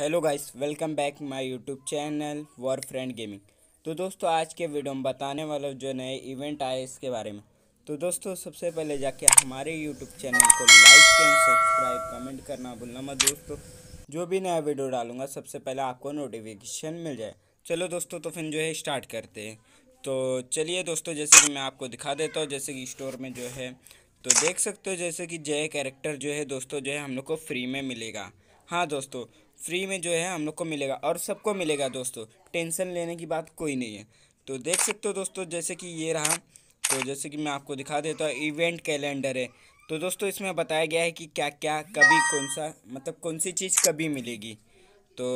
hello guys welcome back my YouTube channel war friend gaming तो दोस्तों आज के वीडियो में बताने वाला जो नए इवेंट आए इसके बारे में तो दोस्तों सबसे पहले जाके हमारे यूट्यूब चैनल को लाइक करें सब्सक्राइब कमेंट करना भूलना मत दोस्तों जो भी नया वीडियो डालूंगा सबसे पहले आपको नोटिफिकेशन मिल जाए चलो दोस्तों तो फिर जो है स्टार्ट करते हैं तो चलिए दोस्तों जैसे कि मैं आपको दिखा देता हूँ जैसे कि स्टोर में जो है तो देख सकते हो जैसे कि जय कैरेक्टर जो है दोस्तों जो है हम लोग को फ्री में मिलेगा हाँ दोस्तों फ्री में जो है हम लोग को मिलेगा और सबको मिलेगा दोस्तों टेंशन लेने की बात कोई नहीं है तो देख सकते हो दोस्तों जैसे कि ये रहा तो जैसे कि मैं आपको दिखा देता हूँ इवेंट कैलेंडर है तो दोस्तों इसमें बताया गया है कि क्या क्या कभी कौन सा मतलब कौन सी चीज़ कभी मिलेगी तो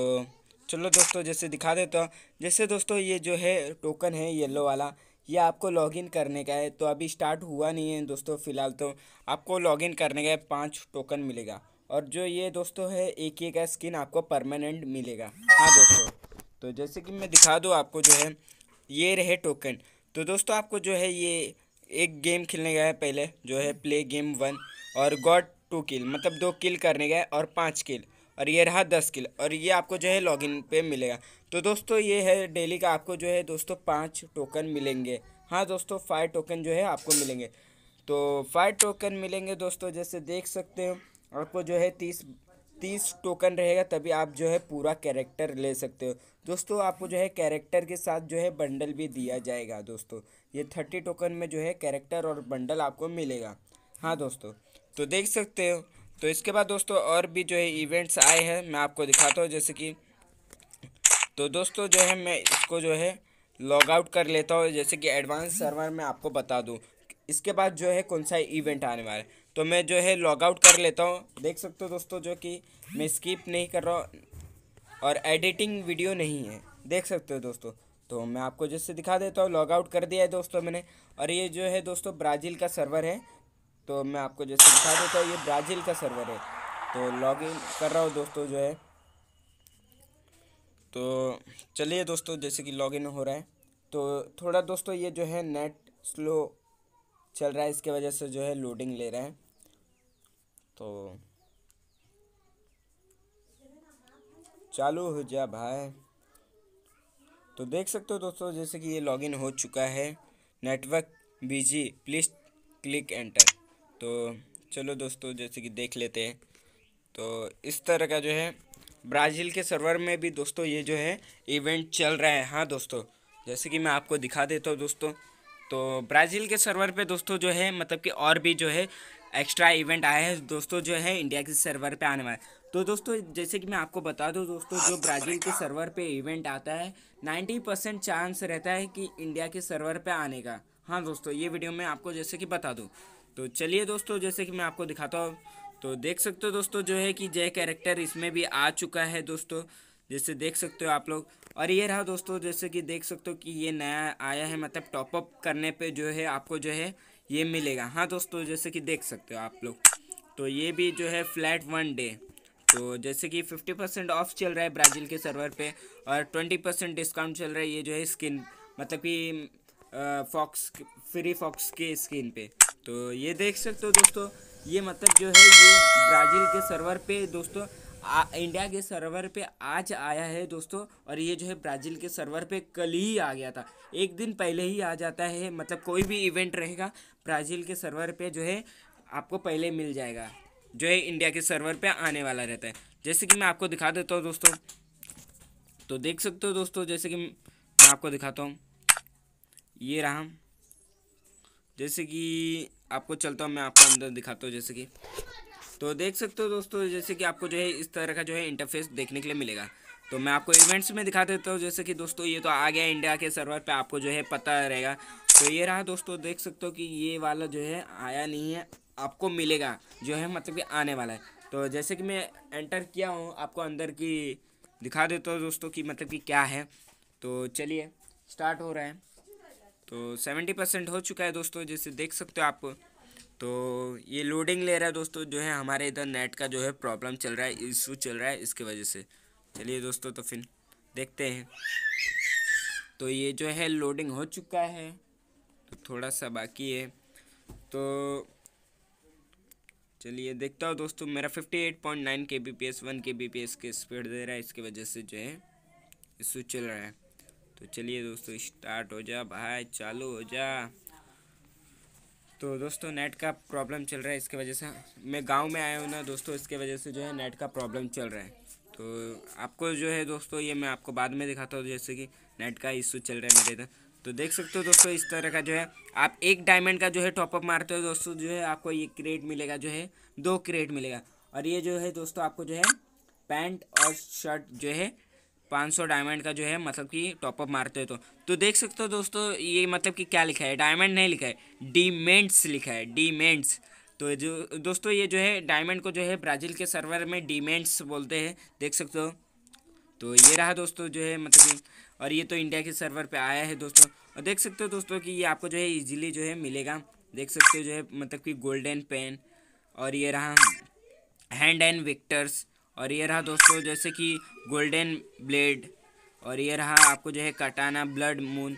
चलो दोस्तों जैसे दिखा देता हूँ जैसे दोस्तों ये जो है टोकन है येलो वाला ये आपको लॉगिन करने का है तो अभी स्टार्ट हुआ नहीं है दोस्तों फ़िलहाल तो आपको लॉगिन करने का है पाँच टोकन मिलेगा और जो ये दोस्तों है एक एक का स्किन आपको परमानेंट मिलेगा हाँ दोस्तों तो जैसे कि मैं दिखा दूँ आपको जो है ये रहे टोकन तो दोस्तों आपको जो है ये एक गेम खेलने गया है पहले जो है प्ले गेम वन और गॉड टू किल मतलब दो किल करने गए और पाँच किल और ये रहा दस किल और ये आपको जो है लॉगिन पे मिलेगा तो दोस्तों ये है डेली का आपको जो है दोस्तों पाँच टोकन मिलेंगे हाँ दोस्तों फाइव टोकन जो है आपको मिलेंगे तो फाइव टोकन मिलेंगे दोस्तों जैसे देख सकते हो आपको जो है तीस तीस टोकन रहेगा तभी आप जो है पूरा कैरेक्टर ले सकते हो दोस्तों आपको जो है कैरेक्टर के साथ जो है बंडल भी दिया जाएगा दोस्तों ये थर्टी टोकन में जो है कैरेक्टर और बंडल आपको मिलेगा हाँ दोस्तों तो देख सकते हो तो इसके बाद दोस्तों और भी जो है इवेंट्स आए हैं मैं आपको दिखाता हूँ जैसे कि तो दोस्तों जो है मैं इसको जो है लॉग आउट कर लेता हूँ जैसे कि एडवांस सर्वर में आपको बता दूँ इसके बाद जो है कौन सा इवेंट आने वाला है तो मैं जो है लॉग आउट कर लेता हूँ देख सकते हो दोस्तों जो कि मैं स्किप नहीं कर रहा और एडिटिंग वीडियो नहीं है देख सकते हो दोस्तों तो मैं आपको जैसे दिखा देता हूँ लॉग आउट कर दिया है दोस्तों मैंने और ये जो है दोस्तों ब्राज़ील का सर्वर है तो मैं आपको जैसे दिखा देता हूँ ये ब्राज़ील का सर्वर है तो लॉग इन कर रहा हूँ दोस्तों जो है तो चलिए दोस्तों जैसे कि लॉग इन हो रहा है तो थोड़ा दोस्तों ये जो है नेट स्लो चल रहा है इसके वजह से जो है लोडिंग ले रहे हैं तो चालू हो जा भाई तो देख सकते हो दोस्तों जैसे कि ये लॉगिन हो चुका है network busy please click enter तो चलो दोस्तों जैसे कि देख लेते हैं तो इस तरह का जो है ब्राज़ील के सर्वर में भी दोस्तों ये जो है इवेंट चल रहा है हाँ दोस्तों जैसे कि मैं आपको दिखा देता हूँ दोस्तों तो ब्राज़ील के सर्वर पे दोस्तों जो है मतलब कि और भी जो है एक्स्ट्रा इवेंट आया है दोस्तों जो है इंडिया के सर्वर पे आने वाला तो दोस्तों जैसे कि मैं आपको बता दूं दोस्तों जो ब्राज़ील हाँ, के सर्वर पे इवेंट आता है 90 परसेंट चांस रहता है कि इंडिया के सर्वर पे आने का हाँ दोस्तों ये वीडियो मैं आपको जैसे कि बता दूं तो चलिए दोस्तों जैसे कि मैं आपको दिखाता हूँ तो देख सकते हो दोस्तों जो है कि जय कैरेक्टर इसमें भी आ चुका है दोस्तों जैसे देख सकते हो आप लोग और ये रहा दोस्तों जैसे कि देख सकते हो कि ये नया आया है मतलब टॉपअप करने पे जो है आपको जो है ये मिलेगा हाँ दोस्तों जैसे कि देख सकते हो आप लोग तो ये भी जो है फ्लैट वन डे तो जैसे कि 50 परसेंट ऑफ चल रहा है ब्राज़ील के सर्वर पे और 20 परसेंट डिस्काउंट चल रहा है ये जो है स्किन मतलब कि फॉक्स फ्री फॉक्स के स्किन पे तो ये देख सकते हो दोस्तों ये मतलब जो है ये ब्राज़ील के सर्वर पे दोस्तों आ, इंडिया के सर्वर पे आज आया है दोस्तों और ये जो है ब्राज़ील के सर्वर पे कल ही आ गया था एक दिन पहले ही आ जाता है मतलब कोई भी इवेंट रहेगा ब्राज़ील के सर्वर पे जो है आपको पहले मिल जाएगा जो है इंडिया के सर्वर पे आने वाला रहता है जैसे कि मैं आपको दिखा देता हूँ दोस्तों तो देख सकते हो दोस्तों जैसे कि मैं आपको दिखाता हूँ ये रहा जैसे कि आपको चलता हूँ मैं आपको अंदर दिखाता हूँ जैसे कि तो देख सकते हो दोस्तों जैसे कि आपको जो है इस तरह का जो है इंटरफेस देखने के लिए मिलेगा तो मैं आपको इवेंट्स में दिखा देता हूँ जैसे कि दोस्तों ये तो आ गया इंडिया के सर्वर पे आपको जो है पता रहेगा तो ये रहा दोस्तों देख सकते हो कि ये वाला जो है आया नहीं है आपको मिलेगा जो है मतलब कि आने वाला है तो जैसे कि मैं एंटर किया हूँ आपको अंदर की दिखा देता हूँ दोस्तों कि मतलब कि क्या है तो चलिए स्टार्ट हो रहा है तो सेवेंटी परसेंट हो चुका है दोस्तों जैसे देख सकते हो आप तो ये लोडिंग ले रहा है दोस्तों जो है हमारे इधर नेट का जो है प्रॉब्लम चल रहा है इशू चल रहा है इसकी वजह से चलिए दोस्तों तो फिर देखते हैं तो ये जो है लोडिंग हो चुका है तो थोड़ा सा बाकी है तो चलिए देखता हूँ दोस्तों मेरा 58.9 के बी पी एस वन के बी पी एस के स्पीड दे रहा है इसकी वजह से जो है इशू चल रहा है तो चलिए दोस्तों स्टार्ट हो जा भाई चालू हो जा तो दोस्तों नेट का प्रॉब्लम चल रहा है इसके वजह से मैं गांव में आया हूँ ना दोस्तों इसके वजह से जो है नेट का प्रॉब्लम चल रहा है तो आपको जो है दोस्तों ये मैं आपको बाद में दिखाता हूँ जैसे कि नेट का इशू चल रहा है मेरे इधर तो देख सकते हो दोस्तों इस तरह का जो है आप एक डायमंड का जो है टॉपअप मारते हो दोस्तों जो है आपको ये क्रेट मिलेगा जो है दो क्रेट मिलेगा और ये जो है दोस्तों आपको जो है पैंट और शर्ट जो है 500 डायमंड का जो है मतलब कि टॉपअप मारते हो तो तो देख सकते हो दोस्तों ये मतलब कि क्या लिखा है डायमंड नहीं लिखा है डीमेंट्स लिखा है डीमेंट्स तो जो दोस्तों ये जो है डायमंड को जो है ब्राज़ील के सर्वर में डीमेंट्स बोलते हैं देख सकते हो तो ये रहा दोस्तों जो है मतलब कि और ये तो इंडिया के सर्वर पर आया है दोस्तों और देख सकते हो दोस्तों कि ये आपको जो है ईजिली जो है मिलेगा देख सकते हो जो है मतलब कि गोल्डन पेन और ये रहा हैंड एंड विक्टर्स और ये रहा दोस्तों जैसे कि गोल्डन ब्लेड और ये रहा आपको जो है कटाना ब्लड मून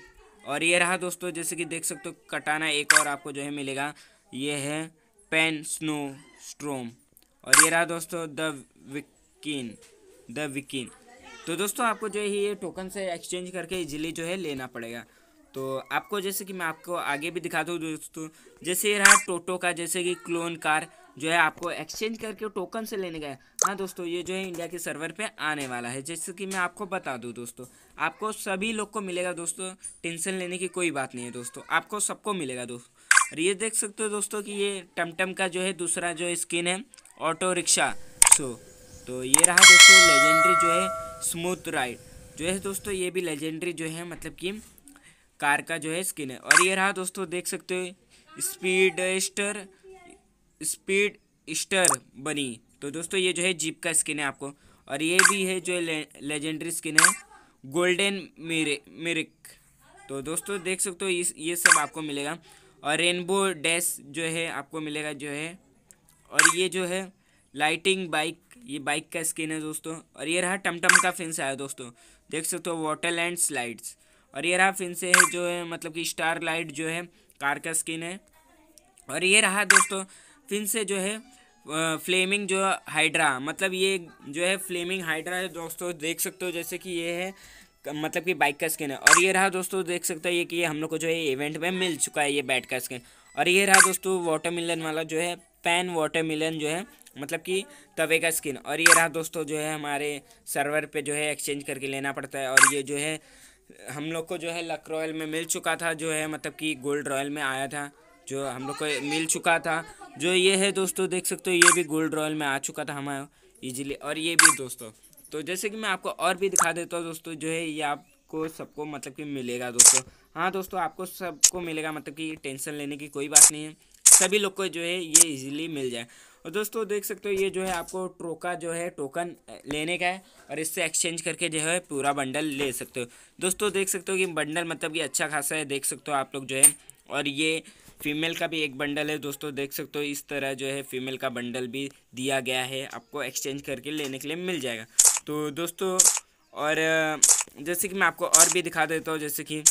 और ये रहा दोस्तों जैसे कि देख सकते हो कटाना एक और आपको जो है मिलेगा ये है पेन स्नो स्ट्रोम और ये रहा दोस्तों द विकिन द विकिन तो दोस्तों आपको जो है ये टोकन से एक्सचेंज करके इजीली जो है लेना पड़ेगा तो आपको जैसे कि मैं आपको आगे भी दिखा दूँ दोस्तों जैसे ये रहा टोटो का जैसे कि क्लोन कार जो है आपको एक्सचेंज करके टोकन से लेने का है हाँ दोस्तों ये जो है इंडिया के सर्वर पे आने वाला है जैसे कि मैं आपको बता दूँ दोस्तों आपको सभी लोग को मिलेगा दोस्तों टेंशन लेने की कोई बात नहीं है दोस्तों आपको सबको मिलेगा दोस्तों और ये देख सकते हो दोस्तों कि ये टमटम का जो है दूसरा जो स्किन है ऑटो रिक्शा सो तो ये रहा दोस्तों लेजेंडरी जो है स्मूथ राइड जो है दोस्तों ये भी लेजेंडरी जो है मतलब कि कार का जो है स्किन है और ये रहा दोस्तों देख सकते हो स्पीडस्टर स्पीड स्टर बनी तो दोस्तों ये जो है जीप का स्किन है आपको और ये भी है जो लेजेंडरी स्किन है गोल्डन मेरे मेरिक तो दोस्तों देख सकते हो इस ये सब आपको मिलेगा और रेनबो डैश जो है आपको मिलेगा जो है और ये जो है लाइटिंग बाइक ये बाइक का स्किन है दोस्तों और ये रहा टमटम का फिन से आया दोस्तों देख सकते हो वाटर लैंड स्लाइड्स और ये रहा फिन से है जो है मतलब कि स्टार लाइट जो है कार का स्किन है और ये रहा दोस्तों फिन से जो है फ्लेमिंग जो हाइड्रा मतलब ये जो है फ्लेमिंग हाइड्रा है दोस्तों देख सकते हो जैसे कि ये है मतलब कि बाइक का स्किन है और ये रहा दोस्तों देख सकते हो ये कि ये हम लोग को जो है इवेंट में मिल चुका है ये बैट का स्किन और ये रहा दोस्तों मिलन वाला जो है पैन मिलन जो है मतलब कि तवे का स्किन और ये रहा दोस्तों जो है हमारे सर्वर पे जो है एक्सचेंज करके लेना पड़ता है और ये जो है हम लोग को जो है लक रॉयल में मिल चुका था जो है मतलब कि गोल्ड रॉयल में आया था जो हम लोग को मिल चुका था जो ये है दोस्तों देख सकते हो ये भी गोल्ड रॉयल में आ चुका था हमारा इजीली और ये भी दोस्तों तो जैसे कि मैं आपको और भी दिखा देता हूँ दोस्तों जो है ये आपको सबको मतलब कि मिलेगा दोस्तों हाँ दोस्तों आपको सबको मिलेगा मतलब कि टेंशन लेने की कोई बात नहीं है सभी लोग को जो है ये इजीली मिल जाए और दोस्तों देख सकते हो ये जो है आपको ट्रोका जो है टोकन लेने का है और इससे एक्सचेंज करके जो है पूरा बंडल ले सकते हो दोस्तों देख सकते हो कि बंडल मतलब कि अच्छा खासा है देख सकते हो आप लोग जो है और ये फीमेल का भी एक बंडल है दोस्तों देख सकते हो इस तरह जो है फीमेल का बंडल भी दिया गया है आपको एक्सचेंज करके लेने के लिए मिल जाएगा तो दोस्तों और जैसे कि मैं आपको और भी दिखा देता हूँ जैसे कि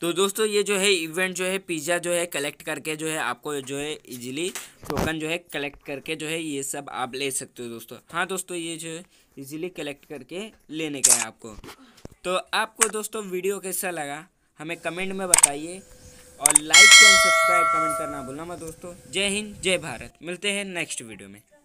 तो दोस्तों ये जो है इवेंट जो है पिज़्ज़ा जो है कलेक्ट करके जो है आपको जो है इजीली टोकन जो है कलेक्ट करके जो है ये सब आप ले सकते हो दोस्तों हाँ दोस्तों ये जो है इजीली कलेक्ट करके लेने का है आपको तो आपको दोस्तों वीडियो कैसा लगा हमें कमेंट में बताइए और लाइक एंड सब्सक्राइब कमेंट करना भूलना मत दोस्तों जय हिंद जय भारत मिलते हैं नेक्स्ट वीडियो में